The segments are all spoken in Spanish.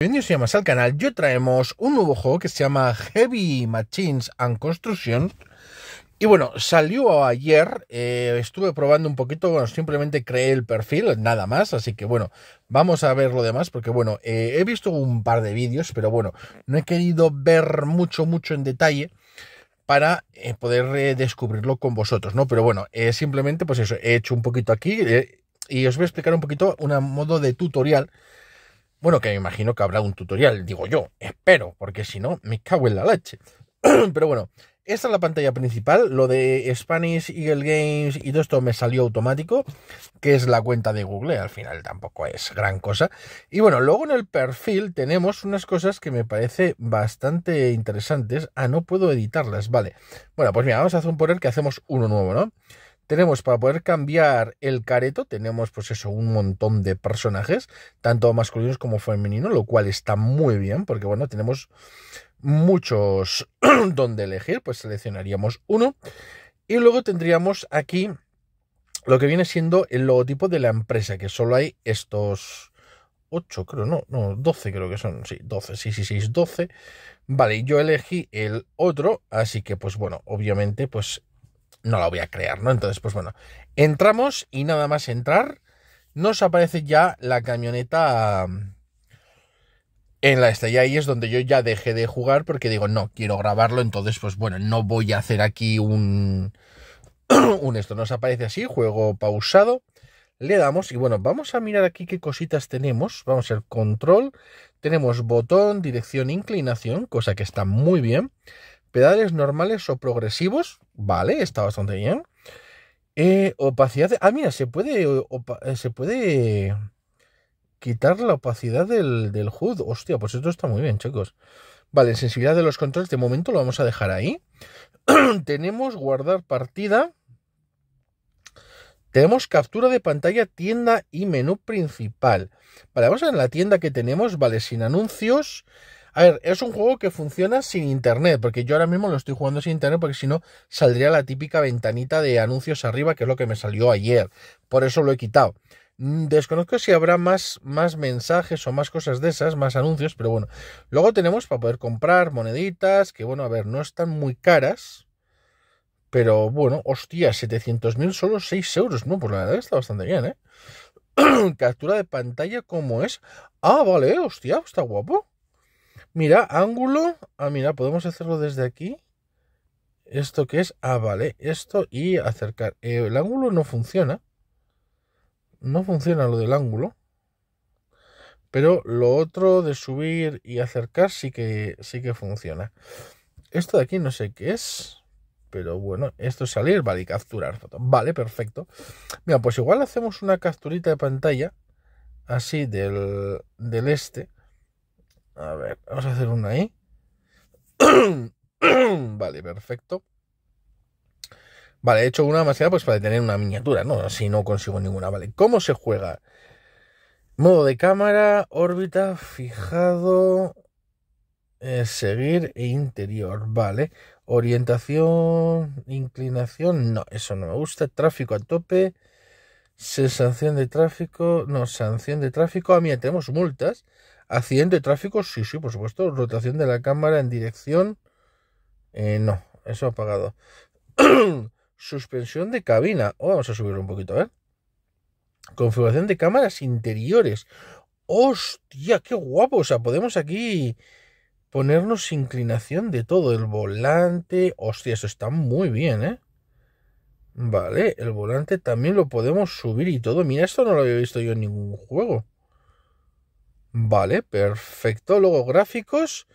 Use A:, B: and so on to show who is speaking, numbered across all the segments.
A: Bienvenidos y al canal, yo traemos un nuevo juego que se llama Heavy Machines and Construction y bueno, salió ayer, eh, estuve probando un poquito, bueno, simplemente creé el perfil, nada más, así que bueno, vamos a ver lo demás, porque bueno, eh, he visto un par de vídeos, pero bueno, no he querido ver mucho, mucho en detalle para eh, poder descubrirlo con vosotros, ¿no? Pero bueno, simplemente pues eso, he hecho un poquito aquí y os voy a explicar un poquito un modo de tutorial bueno, que me imagino que habrá un tutorial, digo yo, espero, porque si no, me cago en la leche. Pero bueno, esta es la pantalla principal. Lo de Spanish Eagle Games y todo esto me salió automático, que es la cuenta de Google, al final tampoco es gran cosa. Y bueno, luego en el perfil tenemos unas cosas que me parece bastante interesantes. Ah, no puedo editarlas, vale. Bueno, pues mira, vamos a hacer un poner que hacemos uno nuevo, ¿no? Tenemos para poder cambiar el careto, tenemos pues eso, un montón de personajes, tanto masculinos como femeninos, lo cual está muy bien, porque bueno, tenemos muchos donde elegir, pues seleccionaríamos uno. Y luego tendríamos aquí lo que viene siendo el logotipo de la empresa, que solo hay estos 8, creo, no, no, 12 creo que son, sí, 12, sí, sí, sí, 12. Vale, yo elegí el otro, así que pues bueno, obviamente pues no la voy a crear, ¿no? Entonces, pues bueno, entramos y nada más entrar, nos aparece ya la camioneta um, en la estrella y es donde yo ya dejé de jugar porque digo, no, quiero grabarlo, entonces, pues bueno, no voy a hacer aquí un, un esto, nos aparece así, juego pausado. Le damos y bueno, vamos a mirar aquí qué cositas tenemos. Vamos a ver control. Tenemos botón, dirección, inclinación, cosa que está muy bien pedales normales o progresivos, vale, está bastante bien. Eh, opacidad. ah, mira, se puede, eh, se puede quitar la opacidad del, del HUD. Hostia, pues esto está muy bien, chicos. Vale, sensibilidad de los controles, de momento lo vamos a dejar ahí. Tenemos guardar partida. Tenemos captura de pantalla, tienda y menú principal. Vale, vamos a ver en la tienda que tenemos, vale, sin anuncios. A ver, es un juego que funciona sin internet, porque yo ahora mismo lo estoy jugando sin internet, porque si no saldría la típica ventanita de anuncios arriba, que es lo que me salió ayer. Por eso lo he quitado. Mm, desconozco si habrá más, más mensajes o más cosas de esas, más anuncios, pero bueno. Luego tenemos para poder comprar moneditas, que bueno, a ver, no están muy caras. Pero bueno, hostia, 700.000 solo 6 euros. No, por pues la verdad está bastante bien, ¿eh? Captura de pantalla, ¿cómo es? Ah, vale, hostia, está guapo. Mira, ángulo. Ah, mira, podemos hacerlo desde aquí. ¿Esto que es? Ah, vale. Esto y acercar. Eh, el ángulo no funciona. No funciona lo del ángulo. Pero lo otro de subir y acercar sí que, sí que funciona. Esto de aquí no sé qué es. Pero bueno, esto es salir, vale, y capturar foto. Vale, perfecto. Mira, pues igual hacemos una capturita de pantalla. Así del, del este a ver, vamos a hacer una ahí. vale, perfecto. Vale, he hecho una más pues para tener una miniatura, ¿no? Si no consigo ninguna, vale. ¿Cómo se juega? Modo de cámara, órbita, fijado, eh, seguir e interior, vale. Orientación, inclinación, no, eso no me gusta. Tráfico a tope, sanción de tráfico, no, sanción de tráfico. Ah, a mí tenemos multas. Accidente de tráfico, sí, sí, por supuesto. Rotación de la cámara en dirección. Eh, no, eso apagado. Suspensión de cabina. Oh, vamos a subirlo un poquito, a ver. Configuración de cámaras interiores. ¡Hostia, qué guapo! O sea, podemos aquí ponernos inclinación de todo. El volante. Hostia, eso está muy bien, ¿eh? Vale, el volante también lo podemos subir y todo. Mira, esto no lo había visto yo en ningún juego. Vale, perfecto. Luego gráficos.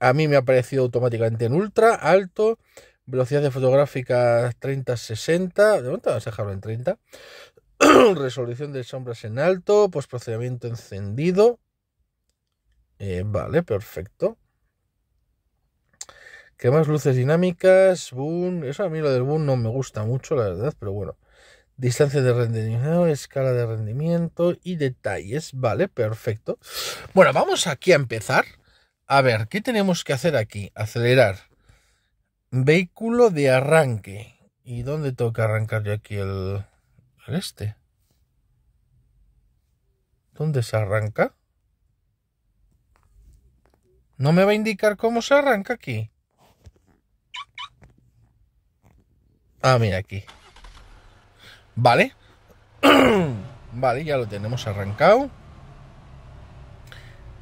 A: A mí me ha aparecido automáticamente en ultra, alto, velocidad de fotográfica 30-60. De momento vamos a dejarlo en 30. Resolución de sombras en alto, pues encendido. Eh, vale, perfecto. ¿Qué más luces dinámicas? Boom. Eso a mí lo del boom no me gusta mucho, la verdad, pero bueno distancia de rendimiento, escala de rendimiento y detalles, ¿vale? Perfecto. Bueno, vamos aquí a empezar. A ver, ¿qué tenemos que hacer aquí? Acelerar. Vehículo de arranque. ¿Y dónde tengo que arrancar yo aquí el, este? ¿Dónde se arranca? ¿No me va a indicar cómo se arranca aquí? Ah, mira aquí. Vale. vale, ya lo tenemos arrancado.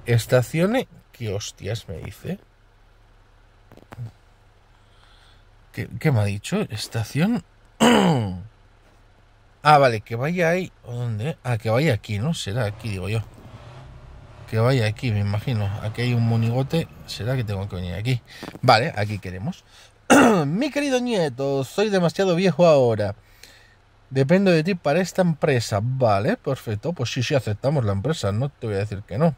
A: Estaciones, ¿Qué hostias me dice? ¿Qué, me ha dicho? Estación. ah, vale, que vaya ahí. o ¿Dónde? Ah, que vaya aquí, ¿no? Será aquí, digo yo. Que vaya aquí, me imagino. Aquí hay un monigote. ¿Será que tengo que venir aquí? Vale, aquí queremos. Mi querido nieto, soy demasiado viejo ahora. Dependo de ti para esta empresa. Vale, perfecto. Pues sí, sí, aceptamos la empresa. No te voy a decir que no.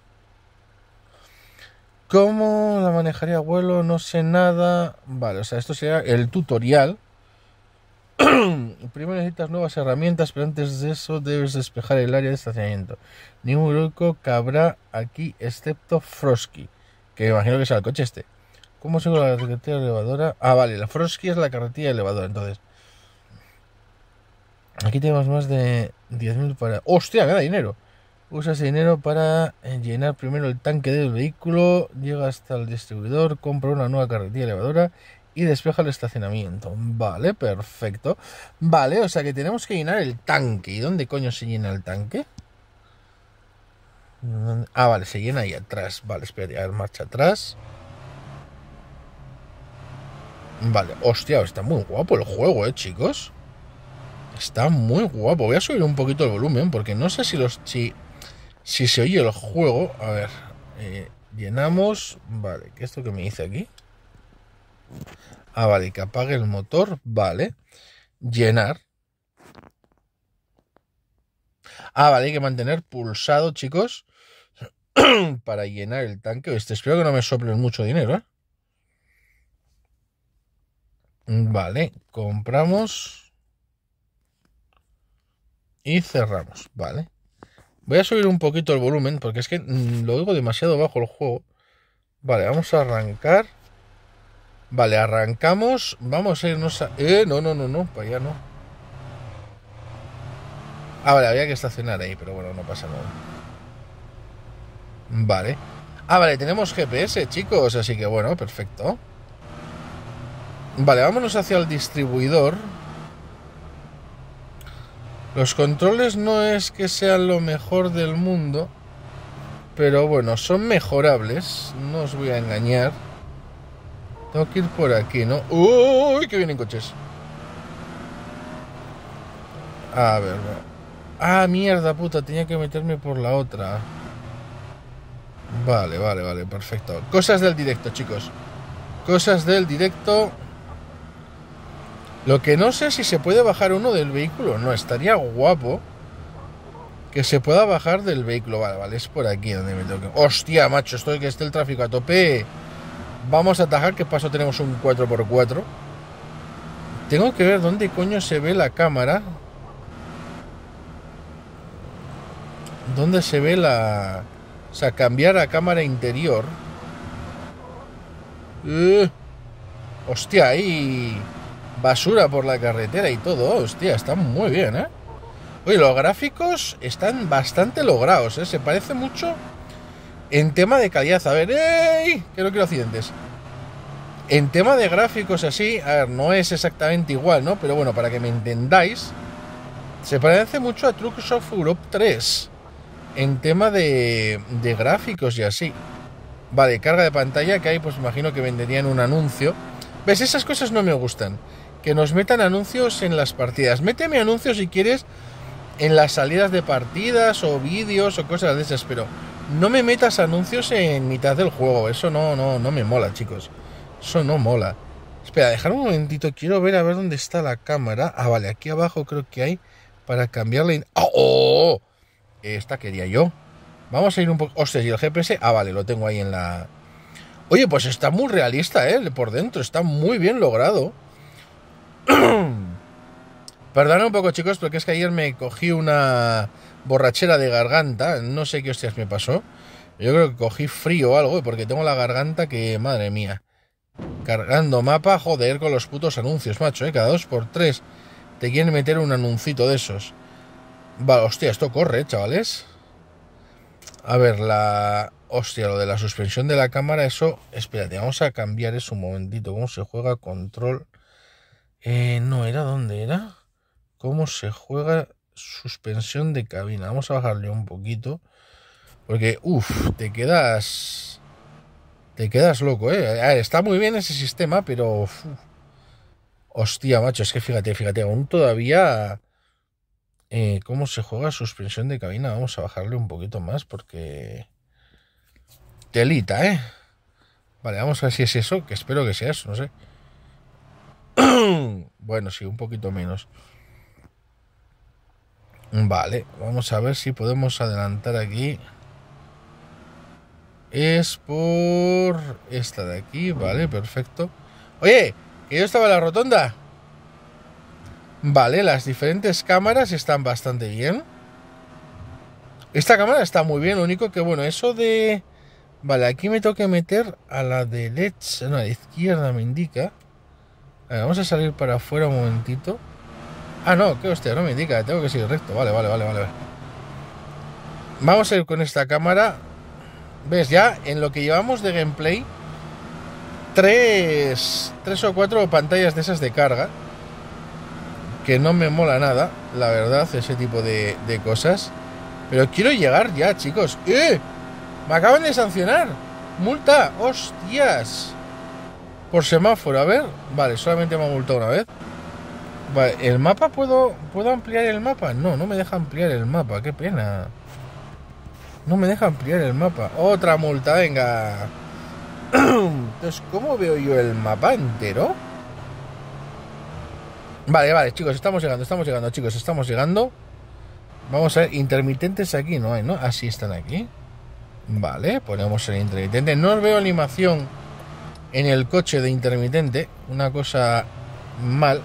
A: ¿Cómo la manejaría abuelo? No sé nada. Vale, o sea, esto será el tutorial. Primero necesitas nuevas herramientas, pero antes de eso debes despejar el área de estacionamiento. Ningún hueco cabrá aquí excepto Frosky, que imagino que es el coche este. ¿Cómo sigo la carretera elevadora? Ah, vale, la Frosky es la carretilla elevadora, entonces. Aquí tenemos más de 10.000 para... ¡Hostia, me da dinero! Usa ese dinero para eh, llenar primero el tanque del vehículo, llega hasta el distribuidor, compra una nueva carretilla elevadora y despeja el estacionamiento. Vale, perfecto. Vale, o sea que tenemos que llenar el tanque. ¿Y dónde coño se llena el tanque? Ah, vale, se llena ahí atrás. Vale, espérate, a ver, marcha atrás. Vale, hostia, está muy guapo el juego, eh, chicos. Está muy guapo. Voy a subir un poquito el volumen porque no sé si los si, si se oye el juego. A ver, eh, llenamos. Vale, ¿qué es esto que me dice aquí? Ah, vale, que apague el motor. Vale. Llenar. Ah, vale, hay que mantener pulsado, chicos, para llenar el tanque. Este, espero que no me soplen mucho dinero, ¿eh? Vale, compramos y cerramos, ¿vale? Voy a subir un poquito el volumen porque es que mm, lo oigo demasiado bajo el juego. Vale, vamos a arrancar. Vale, arrancamos. Vamos a irnos a... Eh, no, no, no, no, para allá no. Ah, vale, había que estacionar ahí, pero bueno, no pasa nada. Vale. Ah, vale, tenemos GPS, chicos, así que bueno, perfecto. Vale, vámonos hacia el distribuidor. Los controles no es que sean lo mejor del mundo, pero bueno, son mejorables, no os voy a engañar. Tengo que ir por aquí, ¿no? ¡Uy, que vienen coches! A ver, Ah, mierda, puta, tenía que meterme por la otra. Vale, vale, vale, perfecto. Cosas del directo, chicos. Cosas del directo. Lo que no sé es si se puede bajar uno del vehículo. No, estaría guapo que se pueda bajar del vehículo. Vale, vale, es por aquí donde me toque. Hostia, macho, estoy que esté el tráfico a tope. Vamos a atajar, que paso tenemos un 4x4. Tengo que ver dónde coño se ve la cámara. ¿Dónde se ve la... O sea, cambiar a cámara interior. Eh. hostia, ahí basura por la carretera y todo, hostia, está muy bien, ¿eh? Oye, los gráficos están bastante logrados, ¿eh? Se parece mucho en tema de calidad. A ver, ¡ey! Que no quiero accidentes. En tema de gráficos así, a ver, no es exactamente igual, ¿no? Pero bueno, para que me entendáis, se parece mucho a Trucks of Europe 3 en tema de, de gráficos y así. Vale, carga de pantalla que hay, pues imagino que venderían un anuncio. ¿Ves? Esas cosas no me gustan que nos metan anuncios en las partidas. Méteme anuncios si quieres en las salidas de partidas o vídeos o cosas de esas, pero no me metas anuncios en mitad del juego. Eso no, no, no me mola, chicos. Eso no mola. Espera, dejar un momentito. Quiero ver a ver dónde está la cámara. Ah, vale, aquí abajo creo que hay para cambiarle. ¡Oh! ¡Ah, oh, Esta quería yo. Vamos a ir un poco. Hostia, y el GPS. Ah, vale, lo tengo ahí en la. Oye, pues está muy realista, ¿eh? Por dentro, está muy bien logrado. Perdón un poco, chicos, porque es que ayer me cogí una borrachera de garganta. No sé qué hostias me pasó. Yo creo que cogí frío o algo, porque tengo la garganta que, madre mía. Cargando mapa, joder, con los putos anuncios, macho, ¿eh? Cada dos por tres te quieren meter un anuncito de esos. Vale, hostia, esto corre, chavales. A ver, la... Hostia, lo de la suspensión de la cámara, eso... Espérate, vamos a cambiar eso un momentito. ¿Cómo se juega control? Eh, no era, ¿dónde era? ¿Cómo se juega suspensión de cabina? Vamos a bajarle un poquito. Porque, uff, te quedas. Te quedas loco, ¿eh? Está muy bien ese sistema, pero. hostia, macho, es que fíjate, fíjate, aún todavía. Eh, ¿Cómo se juega suspensión de cabina? Vamos a bajarle un poquito más porque. Telita, ¿eh? Vale, vamos a ver si es eso, que espero que sea eso, no sé. bueno, sí, un poquito menos. Vale, vamos a ver si podemos adelantar aquí. Es por esta de aquí, vale, perfecto. Oye, que yo estaba en la rotonda. Vale, las diferentes cámaras están bastante bien. Esta cámara está muy bien, lo único que, bueno, eso de... Vale, aquí me tengo que meter a la derecha, no, a la izquierda me indica. Eh, vamos a salir para afuera un momentito. Ah, no, que hostia, no me indica, tengo que seguir recto. Vale, vale, vale, vale. Vamos a ir con esta cámara. ¿Ves? Ya en lo que llevamos de gameplay, tres, tres o cuatro pantallas de esas de carga. Que no me mola nada, la verdad, ese tipo de, de cosas. Pero quiero llegar ya, chicos. ¡Eh! Me acaban de sancionar. Multa, hostias por semáforo, a ver. Vale, solamente me ha multado una vez. Vale, ¿el mapa puedo, puedo ampliar el mapa? No, no me deja ampliar el mapa, qué pena. No me deja ampliar el mapa. Otra multa, venga. Entonces, ¿cómo veo yo el mapa entero? Vale, vale, chicos, estamos llegando, estamos llegando, chicos, estamos llegando. Vamos a ver, intermitentes aquí no hay, ¿no? Así ah, están aquí. Vale, ponemos el intermitente. No veo animación en el coche de intermitente, una cosa mal,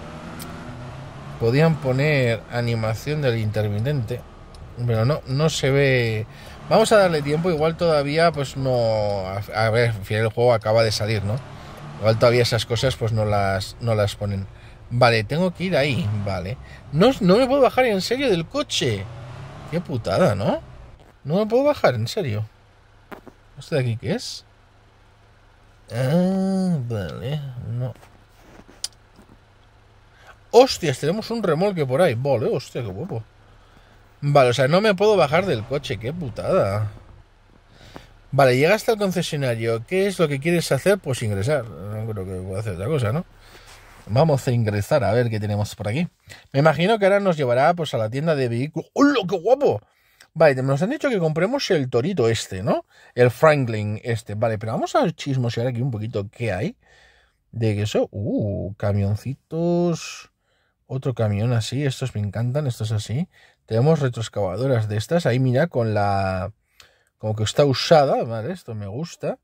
A: podían poner animación del intermitente, pero no, no se ve. Vamos a darle tiempo, igual todavía, pues no. A ver, al final el juego acaba de salir, ¿no? Igual todavía esas cosas, pues no las, no las ponen. Vale, tengo que ir ahí, vale. No, no me puedo bajar en serio del coche. Qué putada, ¿no? No me puedo bajar, en serio. ¿Este de aquí qué es? Ah, vale, no. Hostias, tenemos un remolque por ahí. Vale, hostia, qué guapo. Vale, o sea, no me puedo bajar del coche, qué putada. Vale, llegaste al concesionario. ¿Qué es lo que quieres hacer? Pues ingresar. No creo que pueda hacer otra cosa, ¿no? Vamos a ingresar a ver qué tenemos por aquí. Me imagino que ahora nos llevará pues a la tienda de vehículos. ¡Hola, qué guapo! Vale, nos han dicho que compremos el torito este, ¿no? El Franklin este. Vale, pero vamos a chismosear aquí un poquito qué hay. De eso. Uh, camioncitos. Otro camión así. Estos me encantan, estos así. Tenemos retroexcavadoras de estas. Ahí, mira, con la. Como que está usada, ¿vale? Esto me gusta.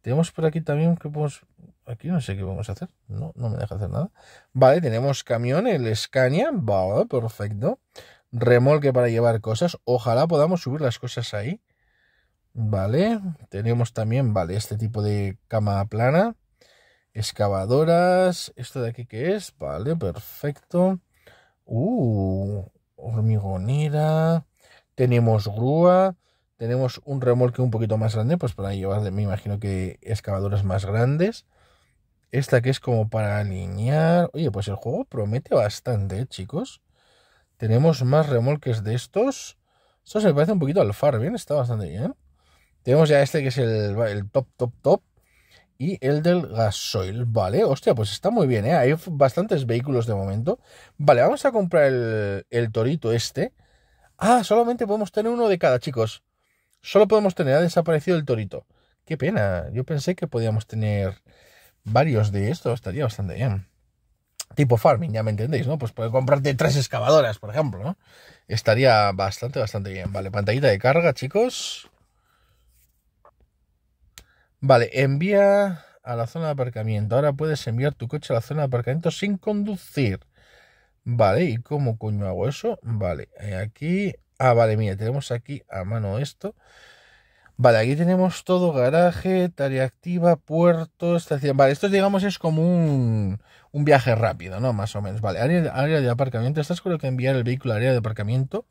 A: Tenemos por aquí también que podemos. Aquí no sé qué vamos a hacer. No, no me deja hacer nada. Vale, tenemos camión, el Scania. Vale, perfecto remolque para llevar cosas. Ojalá podamos subir las cosas ahí. Vale, tenemos también, vale, este tipo de cama plana, excavadoras, esto de aquí que es, vale, perfecto. Uh, hormigonera, tenemos grúa, tenemos un remolque un poquito más grande, pues para llevar, me imagino que excavadoras más grandes. Esta que es como para alinear. Oye, pues el juego promete bastante, ¿eh, chicos. Tenemos más remolques de estos. Esto se parece un poquito al Far, bien, está bastante bien. Tenemos ya este que es el, top, top, top. Y el del gasoil, vale. Hostia, pues está muy bien, ¿eh? Hay bastantes vehículos de momento. Vale, vamos a comprar el, el torito este. Ah, solamente podemos tener uno de cada, chicos. Solo podemos tener, ha desaparecido el torito. Qué pena, yo pensé que podíamos tener varios de estos, estaría bastante bien tipo farming, ya me entendéis, ¿no? Pues puede comprarte tres excavadoras, por ejemplo, ¿no? Estaría bastante, bastante bien. Vale, pantallita de carga, chicos. Vale, envía a la zona de aparcamiento. Ahora puedes enviar tu coche a la zona de aparcamiento sin conducir. Vale, ¿y cómo coño hago eso? Vale, eh, aquí... Ah, vale, mira, tenemos aquí a mano esto. Vale, aquí tenemos todo, garaje, tarea activa, puerto, estación. Vale, esto digamos es como un un viaje rápido, ¿no? Más o menos. Vale, área, de aparcamiento. ¿Estás seguro que enviar el vehículo al área de aparcamiento?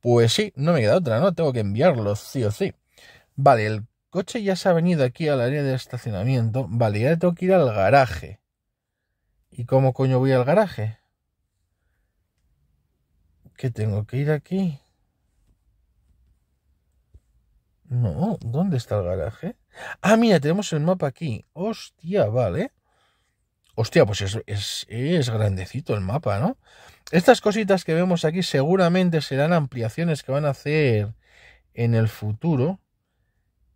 A: Pues sí, no me queda otra, ¿no? Tengo que enviarlo, sí o sí. Vale, el coche ya se ha venido aquí al área de estacionamiento. Vale, ya tengo que ir al garaje. ¿Y cómo coño voy al garaje? ¿Qué tengo que ir aquí? No, ¿dónde está el garaje? Ah, mira, tenemos el mapa aquí. Hostia, vale. Hostia, pues es, es, grandecito el mapa, ¿no? Estas cositas que vemos aquí seguramente serán ampliaciones que van a hacer en el futuro.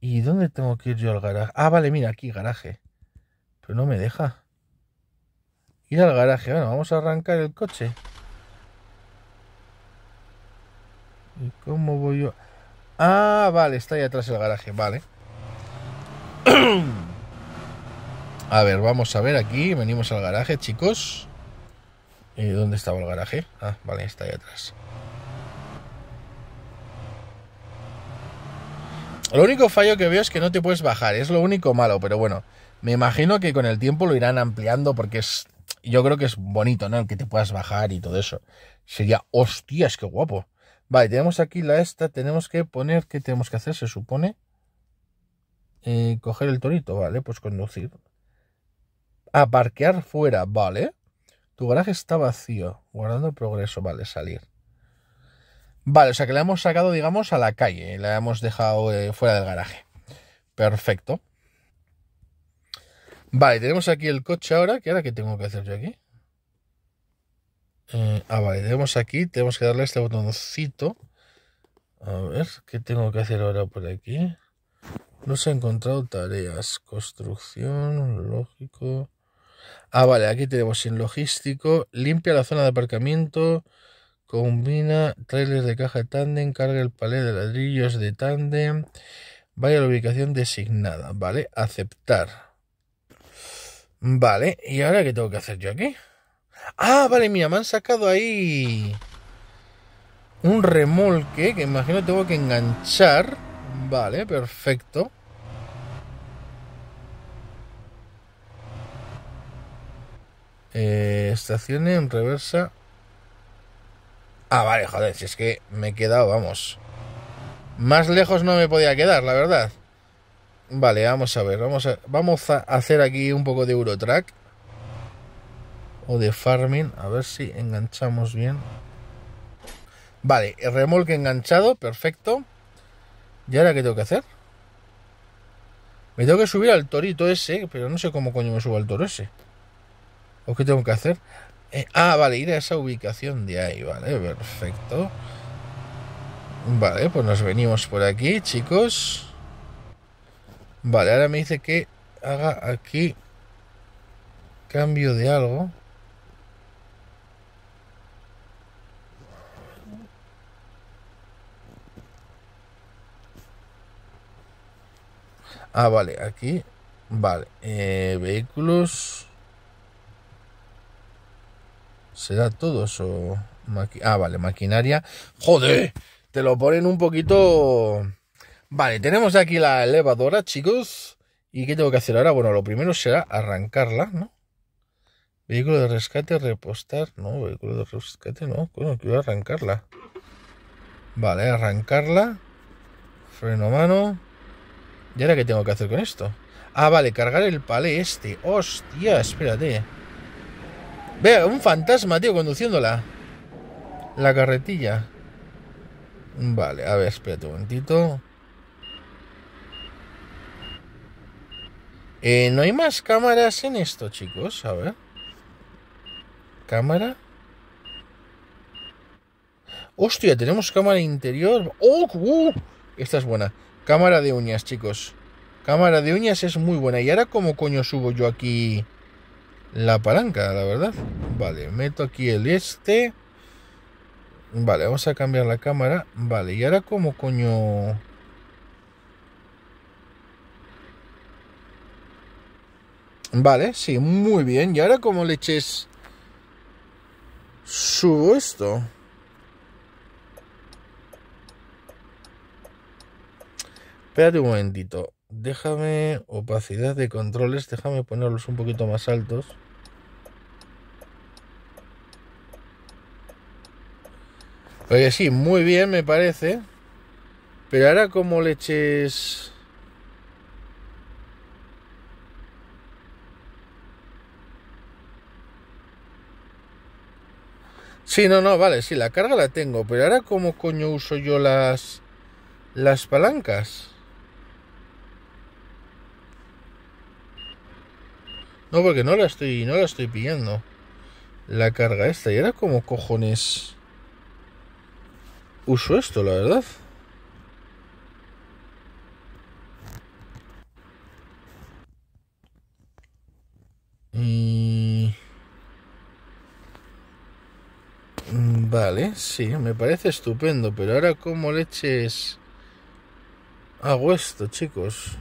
A: ¿Y dónde tengo que ir yo al garaje? Ah, vale, mira, aquí, garaje. Pero no me deja. Ir al garaje. Bueno, vamos a arrancar el coche. ¿Y cómo voy yo? Ah, vale, está ahí atrás el garaje, vale. A ver, vamos a ver aquí. Venimos al garaje, chicos. ¿Y eh, ¿Dónde estaba el garaje? Ah, vale, está ahí atrás. Lo único fallo que veo es que no te puedes bajar. Es lo único malo, pero bueno. Me imagino que con el tiempo lo irán ampliando porque es. Yo creo que es bonito, ¿no? El que te puedas bajar y todo eso. Sería, hostias, qué guapo. Vale, tenemos aquí la esta. Tenemos que poner. ¿Qué tenemos que hacer? Se supone. Eh, coger el torito, vale, pues conducir a parquear fuera, vale. Tu garaje está vacío, guardando progreso, vale, salir. Vale, o sea que la hemos sacado, digamos, a la calle, la hemos dejado eh, fuera del garaje. Perfecto. Vale, tenemos aquí el coche ahora. ¿Qué ahora tengo que hacer yo aquí? Eh, ah, vale, tenemos aquí, tenemos que darle este botoncito. A ver, ¿qué tengo que hacer ahora por aquí? No se ha encontrado tareas. Construcción, lógico. Ah, vale, aquí tenemos sin logístico, limpia la zona de aparcamiento, combina trailers de caja de tándem, carga el palé de ladrillos de tándem, vaya a la ubicación designada, ¿vale? Aceptar. Vale, ¿y ahora qué tengo que hacer yo aquí? Ah, vale, mira, me han sacado ahí un remolque que imagino tengo que enganchar. Vale, perfecto. Eh, en reversa. Ah, vale, joder, si es que me he quedado, vamos. Más lejos no me podía quedar, la verdad. Vale, vamos a ver, vamos a, vamos a hacer aquí un poco de Eurotrack. O de farming, a ver si enganchamos bien. Vale, el remolque enganchado, perfecto. ¿Y ahora qué tengo que hacer? Me tengo que subir al torito ese, pero no sé cómo coño me subo al toro ese qué tengo que hacer? Eh, ah, vale, ir a esa ubicación de ahí, vale, perfecto. Vale, pues nos venimos por aquí, chicos. Vale, ahora me dice que haga aquí cambio de algo. Ah, vale, aquí. Vale, eh, vehículos. ¿Será todo eso? ah, vale, maquinaria. ¡Joder! Te lo ponen un poquito... Vale, tenemos aquí la elevadora, chicos. ¿Y qué tengo que hacer ahora? Bueno, lo primero será arrancarla, ¿no? Vehículo de rescate, repostar. No, vehículo de rescate, no. quiero arrancarla. Vale, arrancarla. Freno mano. ¿Y ahora qué tengo que hacer con esto? Ah, vale, cargar el palé este. Hostia, espérate. Vea, un fantasma, tío, conduciendo La carretilla. Vale, a ver, espérate un momentito. Eh, no hay más cámaras en esto, chicos. A ver. Cámara. Hostia, tenemos cámara interior. ¡Oh! Uh! Esta es buena. Cámara de uñas, chicos. Cámara de uñas es muy buena. ¿Y ahora cómo coño subo yo aquí? la palanca, la verdad. Vale, meto aquí el este. Vale, vamos a cambiar la cámara. Vale, y ahora como coño... Vale, sí, muy bien. Y ahora como eches Subo esto. Espérate un momentito. Déjame opacidad de controles, déjame ponerlos un poquito más altos. Oye, sí, muy bien me parece. Pero ahora como leches... Sí, no, no, vale, sí, la carga la tengo, pero ahora cómo coño uso yo las las palancas. No, porque no la estoy, no la estoy pillando. La carga esta. Y era como cojones. Uso esto, la verdad. Vale, sí, me parece estupendo, pero ahora como leches hago esto, chicos.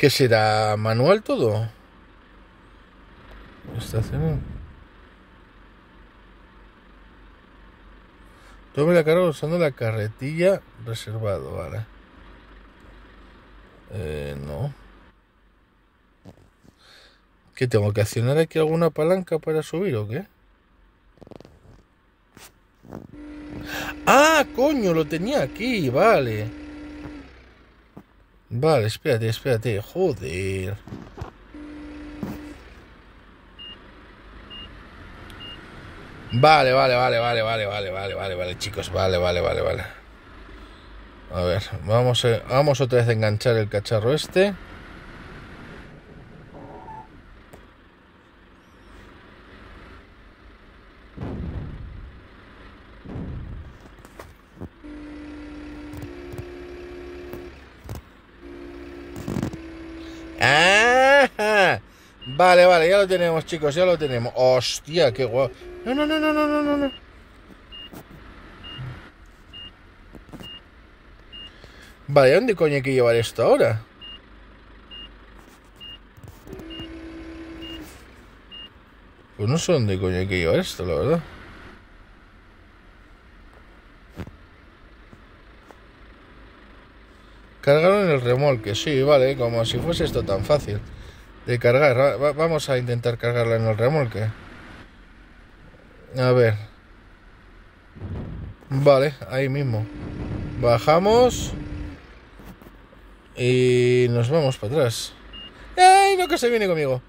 A: ¿Qué será manual todo? Todo Tome la carga usando la carretilla reservado vale Eh, no. ¿Qué tengo que accionar aquí alguna palanca para subir o qué? Ah, coño, lo tenía aquí, vale. Vale, espérate, espérate. Joder. Vale, vale, vale, vale, vale, vale, vale, vale, vale, chicos. Vale, vale, vale, vale. A ver, vamos, vamos otra vez a enganchar el cacharro este. Vale, vale, ya lo tenemos, chicos, ya lo tenemos. Hostia, qué guapo. No, no, no, no, no, no, no. Vale, dónde coño hay que llevar esto ahora? Pues no sé dónde coño hay que llevar esto, la verdad. Cargaron el remolque, sí, vale, como si fuese esto tan fácil de cargar. vamos a intentar cargarla en el remolque. A ver. Vale, ahí mismo. Bajamos. Y nos vamos para atrás. ¡Ay, no que se viene conmigo!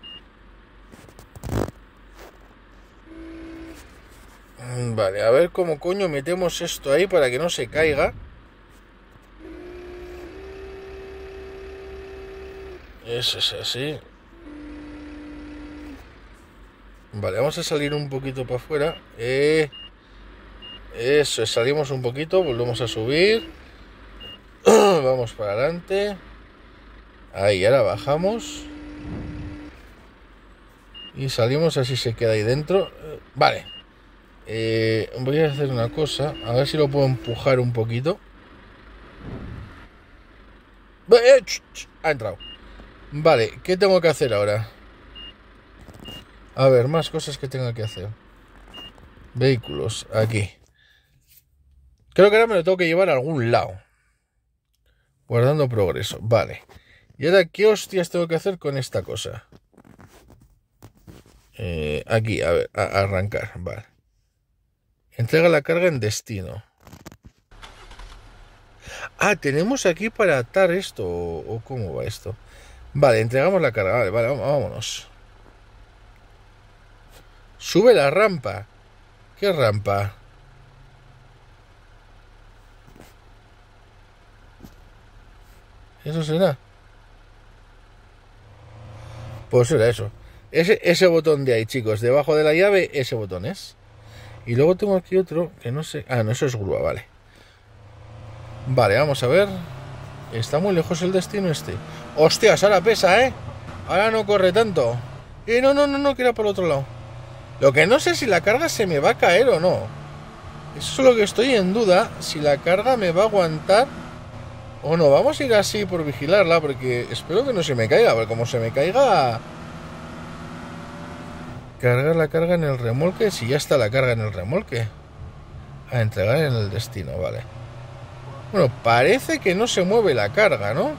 A: Vale, a ver cómo coño metemos esto ahí para que no se caiga. Eso es así. Vale, vamos a salir un poquito para afuera. Eh, eso, salimos un poquito, volvemos a subir. vamos para adelante. Ahí, ahora bajamos. Y salimos, así se queda ahí dentro. Eh, vale. Eh, voy a hacer una cosa. A ver si lo puedo empujar un poquito. Ha entrado. Vale, ¿qué tengo que hacer ahora? A ver, más cosas que tenga que hacer. Vehículos, aquí. Creo que ahora me lo tengo que llevar a algún lado. Guardando progreso, vale. ¿Y ahora qué hostias tengo que hacer con esta cosa? Eh, aquí, a ver, a, arrancar, vale. Entrega la carga en destino. Ah, tenemos aquí para atar esto, o cómo va esto. Vale, entregamos la carga, vale, vale, vámonos. Sube la rampa. ¿Qué rampa? ¿Eso será? Pues era eso. Ese, botón de ahí, chicos, debajo de la llave, ese botón es. Y luego tengo aquí otro que no sé. Ah, no, eso es grúa, vale. Vale, vamos a ver. Está muy lejos el destino este. ¡Hostias! Ahora pesa, ¿eh? Ahora no corre tanto. Y no, no, no, no, que era por el otro lado. Lo que no sé si la carga se me va a caer o no. Eso es lo que estoy en duda, si la carga me va a aguantar o no. Vamos a ir así por vigilarla, porque espero que no se me caiga, ver como se me caiga... Cargar la carga en el remolque, si ya está la carga en el remolque. A entregar en el destino, vale. Bueno, parece que no se mueve la carga, ¿no?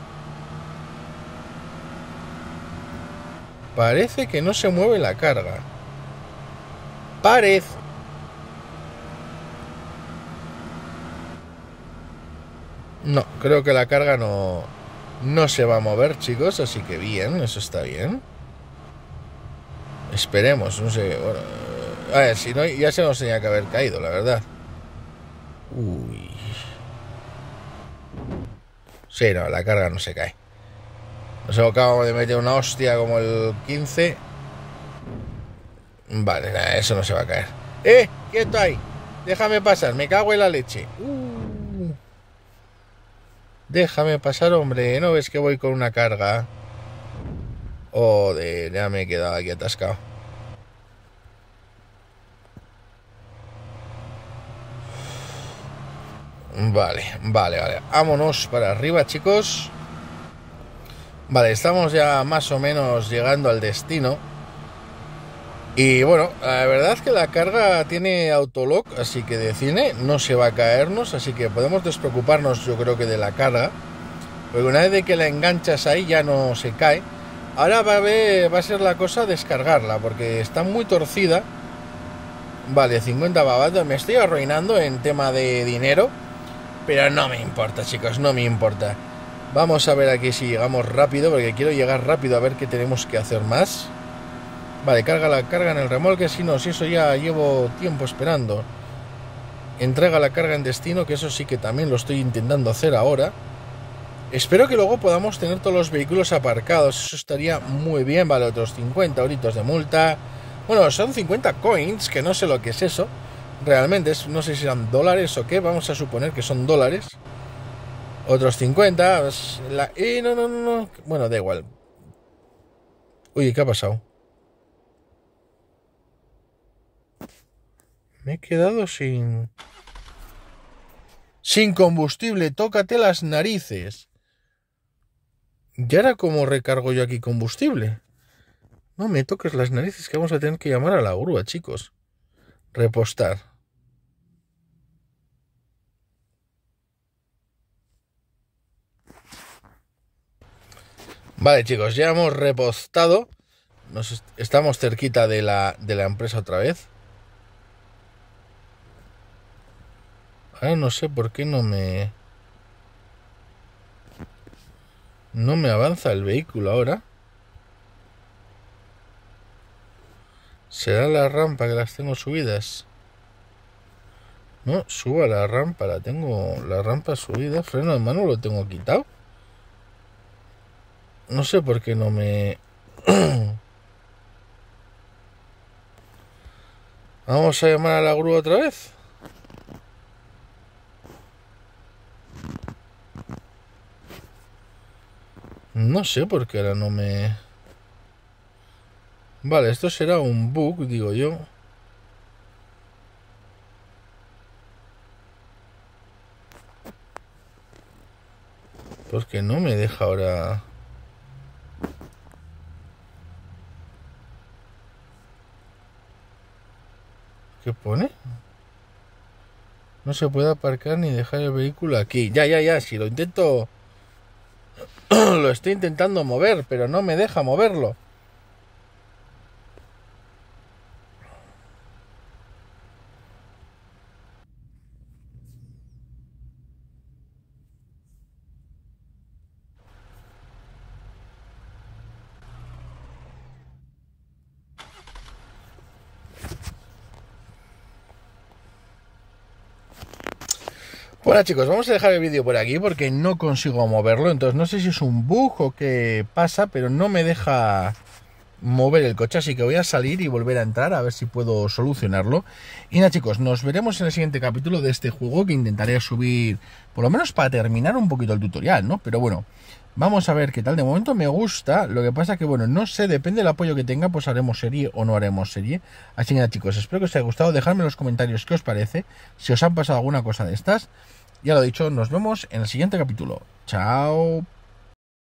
A: Parece que no se mueve la carga pared No, creo que la carga no, no se va a mover, chicos, así que bien, eso está bien. Esperemos, no sé, A ver, si no, ya se nos tenía que haber caído, la verdad. Uy. Sí, no, la carga no se cae. Nos acabamos de meter una hostia como el 15. Vale, nada, eso no se va a caer. ¡Eh! ¡Quieto ahí! Déjame pasar, me cago en la leche. Uh. Déjame pasar, hombre. ¿No ves que voy con una carga? Joder, ya me he quedado aquí atascado. Vale, vale, vale. Vámonos para arriba, chicos. Vale, estamos ya más o menos llegando al destino. Y bueno, la verdad es que la carga tiene autolock, así que de cine no se va a caernos, así que podemos despreocuparnos yo creo que de la carga, porque una vez de que la enganchas ahí ya no se cae. Ahora va a, va a ser la cosa descargarla, porque está muy torcida. Vale, 50 babados, me estoy arruinando en tema de dinero, pero no me importa chicos, no me importa. Vamos a ver aquí si llegamos rápido, porque quiero llegar rápido a ver qué tenemos que hacer más. Vale, carga la carga en el remolque, si no, si eso ya llevo tiempo esperando. Entrega la carga en destino, que eso sí que también lo estoy intentando hacer ahora. Espero que luego podamos tener todos los vehículos aparcados, eso estaría muy bien, vale, otros 50 horitos de multa. Bueno, son 50 coins, que no sé lo que es eso. Realmente, no sé si eran dólares o qué, vamos a suponer que son dólares. Otros 50, pues, la... y eh, no, no, no, no, bueno, da igual. Uy, ¿qué ha pasado? Me he quedado sin... Sin combustible, tócate las narices. ¿Y ahora cómo recargo yo aquí combustible? No me toques las narices, que vamos a tener que llamar a la grúa, chicos. Repostar. Vale, chicos, ya hemos repostado. Nos estamos cerquita de la, de la empresa otra vez. Ay, no sé por qué no me... No me avanza el vehículo ahora. ¿Será la rampa que las tengo subidas? No, suba la rampa, la tengo... La rampa subida, freno de mano lo tengo quitado. No sé por qué no me... Vamos a llamar a la grúa otra vez. No sé por qué ahora no me... Vale, esto será un bug, digo yo. Porque no me deja ahora... ¿Qué pone? No se puede aparcar ni dejar el vehículo aquí. Ya, ya, ya, si lo intento... Lo estoy intentando mover, pero no me deja moverlo. Bueno chicos, vamos a dejar el vídeo por aquí porque no consigo moverlo, entonces no sé si es un bug o qué pasa, pero no me deja mover el coche, así que voy a salir y volver a entrar a ver si puedo solucionarlo. Y nada chicos, nos veremos en el siguiente capítulo de este juego que intentaré subir, por lo menos para terminar un poquito el tutorial, ¿no? Pero bueno, vamos a ver qué tal. De momento me gusta, lo que pasa que bueno, no sé, depende del apoyo que tenga, pues haremos serie o no haremos serie. Así que nada chicos, espero que os haya gustado, dejadme en los comentarios qué os parece, si os han pasado alguna cosa de estas. Ya lo dicho, nos vemos en el siguiente capítulo. Chao.